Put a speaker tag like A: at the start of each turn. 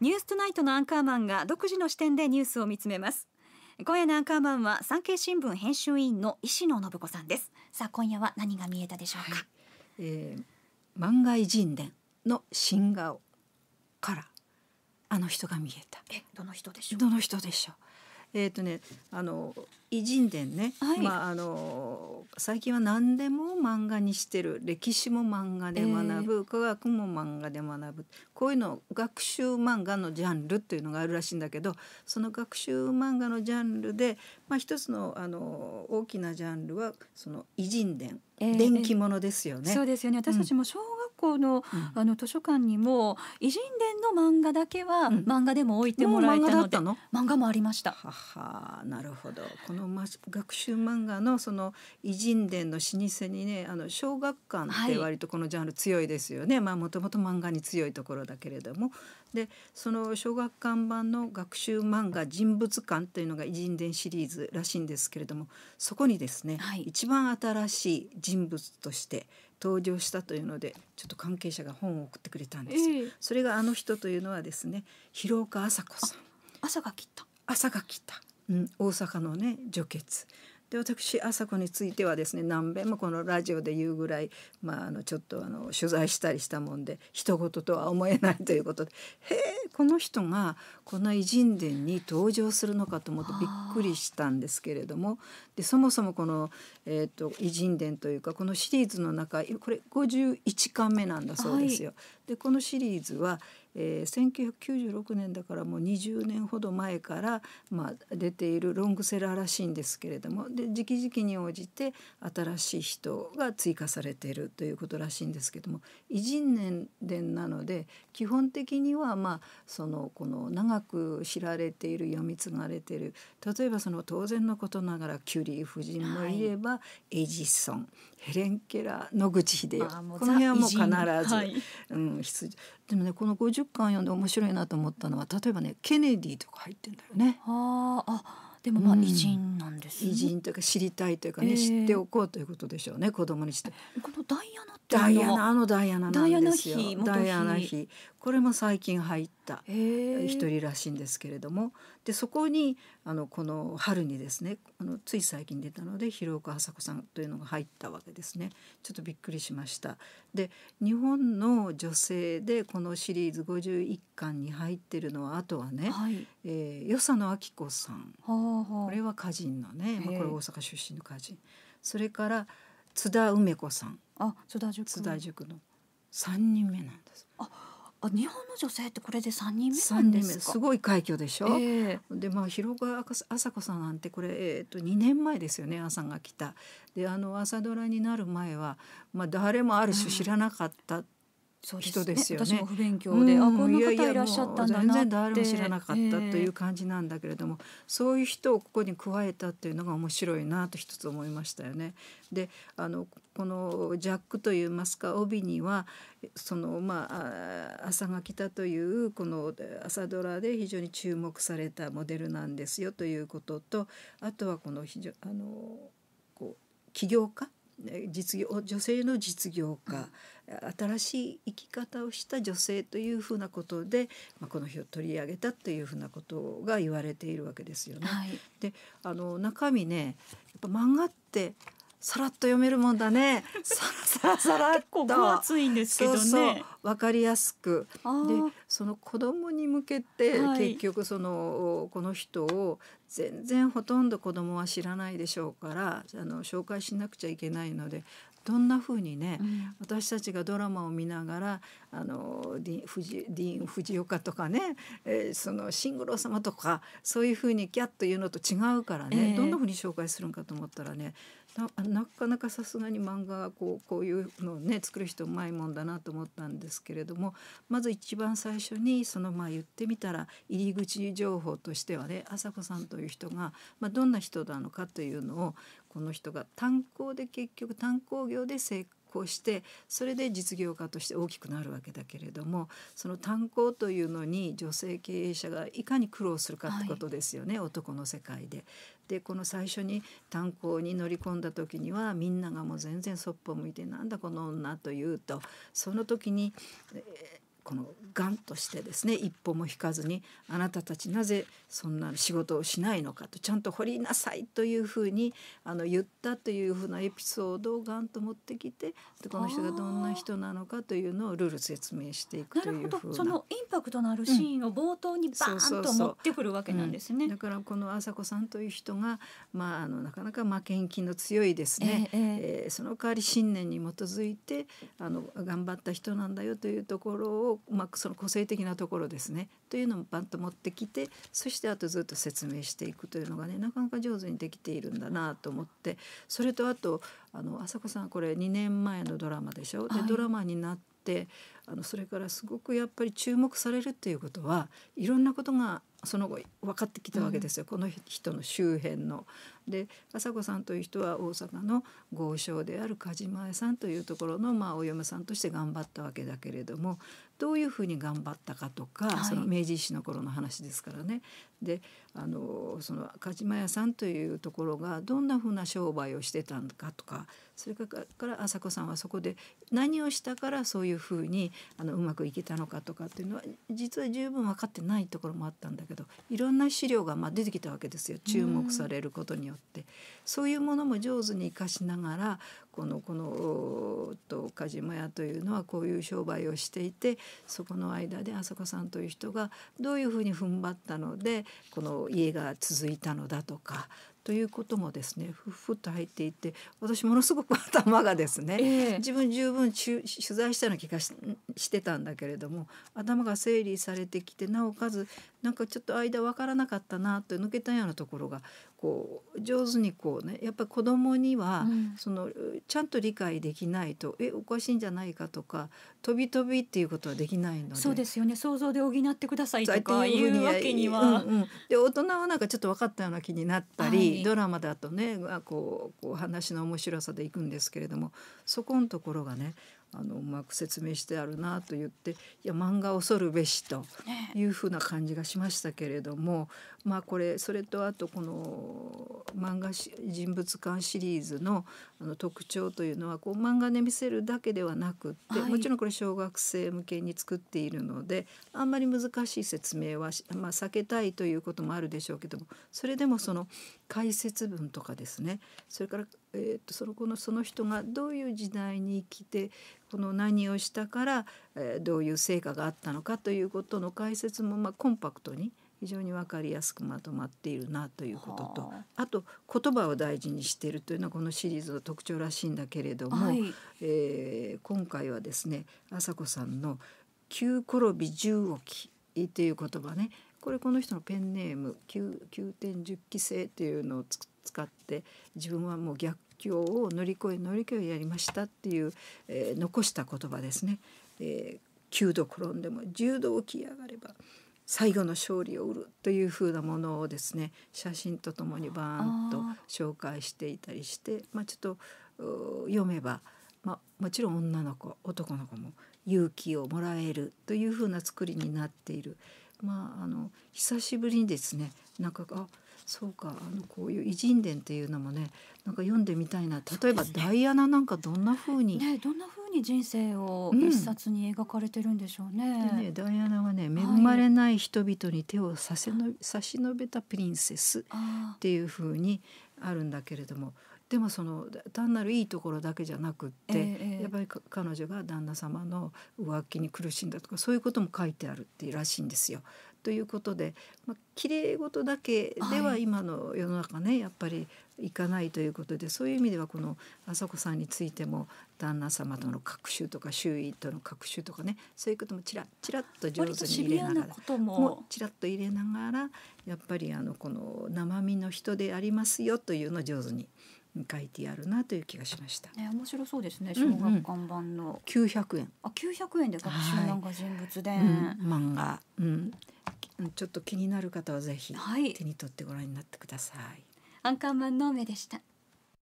A: ニューストナイトのアンカーマンが独自の視点でニュースを見つめます。今夜のアンカーマンは産経新聞編集委員の石野信子さんです。さあ今夜は何が見えたでしょうか。はい、えー、万が一神殿の新顔からあの人が見えた。えどの人でしょう。どの人でしょう。えっ、ー、とねあの偉人伝ね、はい、まああの最近は何でも漫画にしてる歴史も漫画で学ぶ、えー、科学も漫画で学ぶこういうの学習漫画のジャンルっていうのがあるらしいんだけどその学習漫画のジャンルで、まあ、一つのあの大きなジャンルはその偉人伝、えー、伝記物ですよね、そうですよね私たちも小学校の,、あの図書館にも偉人伝の漫画だけは、漫画でも置いてもらえたので、うん、漫画漫画もありました。ははなるほどこの、学習漫画のその偉人伝の老舗にねあの小学館って割とこのジャンル強いですよね、はい、まあもともと漫画に強いところだけれどもでその小学館版の学習漫画人物館というのが偉人伝シリーズらしいんですけれどもそこにですね、はい、一番新しい人物として登場したというのでちょっと関係者が本を送ってくれたんです、えー、それがあの人というのはですね広岡麻子さん朝が来た朝が来た、うん、大阪のね女傑で私朝子についてはですね何べんもこのラジオで言うぐらい、まあ、あのちょっとあの取材したりしたもんで人事とは思えないということで「へえこの人がこの偉人伝に登場するのか」と思ってびっくりしたんですけれどもでそもそもこの、えーと、と偉人伝というかこのシリーズの中これ51巻目なんだそうですよ。はい、でこのシリーズは、えー、1996年だからもう20年ほど前から、まあ、出ているロングセラーらしいんですけれどもで時期時期に応じて新しい人が追加されているということらしいんですけども偉人年伝なので基本的にはまあそのこの長く知られている読み継がれている例えばその当然のことながらキュリー夫人もいえば、はい、エジソンヘレン・ケラー野口英世この辺はもう必ず、はい、うん、でもねこの50巻読んで面白いなと思ったのは例えばねケネディとか入ってんだよね。ああでもまあ偉人なんです、ねうん、偉人というか知りたいというかね、えー、知っておこうということでしょうね子供にして。このダ
B: イアナってダイアナあのダイアナなんですよ。ダイアナ妃。
A: これも最近入った一人らしいんですけれどもでそこにあのこの春にですねあのつい最近出たので広岡麻子さんというのが入ったわけですねちょっとびっくりしました。で日本の女性でこのシリーズ51巻に入ってるのはあとはね、はい、えー、与謝野明子さんこれは歌人のね、まあ、これ大阪出身の歌人それから津田梅子さんあ津田塾の3人目なんです。ああ日本の女性ってこれで3人目なんですかすごい快挙でしょ、えー、でまあ広川麻子さんなんてこれ、えー、と2年前ですよね朝が来たであの朝ドラになる前は、まあ、誰もある種知らなかった、うん人ですよね。私も不勉強で、うん、あこんな方いらっしゃったんだな全然誰も知らなかったという感じなんだけれども、えー、そういう人をここに加えたっていうのが面白いなと一つ思いましたよね。であのこのジャックというマスカ帯にはそのまあ「朝が来た」というこの朝ドラで非常に注目されたモデルなんですよということとあとはこの非常あのこう起業家実業女性の実業家、新しい生き方をした女性というふうなことで、まあ、この日を取り上げたというふうなことが言われているわけですよね。はい、であの中身ねやっぱ漫画ってさらっと読めるもんだね。さらさらさらっ分厚いんですけどね。わかりやすく。で、その子供に向けて、はい、結局そのこの人を全然ほとんど子供は知らないでしょうから、あの紹介しなくちゃいけないので。どんなふうにね、うん、私たちがドラマを見ながらあのディディーン・フジオカとかね、えー、そのシング様とかそういうふうにギャッと言うのと違うからね、えー、どんなふうに紹介するんかと思ったらねなかなかさすがに漫画はこうこういうのをね作る人うまいもんだなと思ったんですけれどもまず一番最初にそのまあ言ってみたら入り口情報としてはね朝子さんという人が、まあ、どんな人なのかというのをこの人が炭鉱で結局炭鉱業で成行してそれで実業家として大きくなるわけだけれどもその炭鉱というのに女性経営者がいかに苦労するかってことですよね、はい、男の世界で。でこの最初に炭鉱に乗り込んだ時にはみんながもう全然そっぽ向いてなんだこの女と言うとその時に、えーこのがんとしてですね一歩も引かずにあなたたちなぜそんな仕事をしないのかとちゃんと掘りなさいというふうにあの言ったというふうなエピソードをがんと持ってきてでこの人がどんな人なのかというのをルール説明していくというふうなそのインパクトのあるシーンを冒頭にバーンと持ってくるわけなんですね。だからこの朝子さんという人が、まあ、あのなかなか負けん気の強いですね、えー、えー、その代わり信念に基づいてあの頑張った人なんだよというところをう、まあ、その個性的なところですねというのもバンと持ってきてそしてあとずっと説明していくというのがねなかなか上手にできているんだなと思ってそれとあとあの朝子さんこれ2年前のドラマでしょ。で、ドラマになってあのそれからすごくやっぱり注目されるっていうことはいろんなことがその後分かってきたわけですよ、うん、この人の周辺の。で朝子さんという人は大阪の豪商である梶前さんというところの、まあ、お嫁さんとして頑張ったわけだけれどもどういうふうに頑張ったかとか、はい、その明治維新の頃の話ですからねであのその梶間屋さんというところがどんなふうな商売をしてたのかとかそれから朝子さんはそこで何をしたからそういうふうにあのうまくいけたのかとかっていうのは実は十分分かってないところもあったんだけどいろんな資料がまあ出てきたわけですよ注目されることによって。そういうものも上手に生かしながらこのこのと梶間屋というのはこういう商売をしていてそこの間で朝子さんという人がどういうふうに踏ん張ったのでこの家が続いたのだとかということもですねふふっと入っていて私ものすごく頭がですね、えー、自分十分取材したような気がししてたんだけれども頭が整理されてきてなおかつなんかちょっと間分からなかったなと抜けたようなところがこう上手にこうねやっぱり子供には、そのちゃんと理解できないと、うん、えおかしいんじゃないかとか飛び飛びっていうことはできないのでそうですよね想像で補ってくださいとかいうわけには。うんうん、で大人はなんかちょっと分かったような気になったり、はい、ドラマだとねこうこう話の面白さでいくんですけれどもそこのところがねあのうまく説明してあるなと言っていや漫画恐るべしというふうな感じがしましたけれども、まあこれそれとあとこの漫画人物館シリーズのあの特徴というのはこう漫画で見せるだけではなくって、もちろんこれ小学生向けに作っているのであんまり難しい説明は、まあ、避けたいということもあるでしょうけどもそれでもその解説文とかですねそれから、えー、とそのこのその人がどういう時代に生きてこの何をしたから、えー、どういう成果があったのかということの解説も、まあ、コンパクトに非常に分かりやすくまとまっているなということとあと言葉を大事にしているというのはこのシリーズの特徴らしいんだけれども、はい、えー、今回はですね朝子さんの「旧転び十置」っていう言葉ねこれこの人のペンネーム9.10期生っていうのを使って自分はもう逆境を乗り越え乗り越えやりましたっていう、えー、残した言葉ですね、えー、9度転んでも10度起き上がれば最後の勝利を売るというふうなものをですね写真とともにバーンと紹介していたりしてまあ、ちょっと読めば、まあ、もちろん女の子男の子も勇気をもらえるというふうな作りになっている。まあ、あの久しぶりにですねなんかあそうかあのこういう偉人伝っていうのもねなんか読んでみたいな例えば、ね、ダイアナなんかどんなふうに、ね、どんなふうに人生を一冊に描かれてるんでしょうね。うん、ねダイアナはね「恵まれない人々に手を差しの、はい、差し伸べたプリンセス」っていうふうにあるんだけれどもでもその単なるいいところだけじゃなくって、えー、やっぱり彼女が旦那様の浮気に苦しんだとかそういうことも書いてあるってうらしいんですよ。ということで、まあ、きれい事だけでは今の世の中ね、はい、やっぱりいかないということでそういう意味ではこの朝子さんについても旦那様との隔週とか周囲との隔週とかねそういうこともちらちらっと上手に入れながらもちらっと入れながらやっぱりあのこの生身の人でありますよというのを上手に。書いてあるなという気がしました。ね、面白そうですね。小学館版の九百、うんうん、円。あ、九百円で学習漫画人物で、はい、うん、漫画、うん、ちょっと気になる方はぜひ手に取ってご覧になってください。はい、アンカーマンの目でした。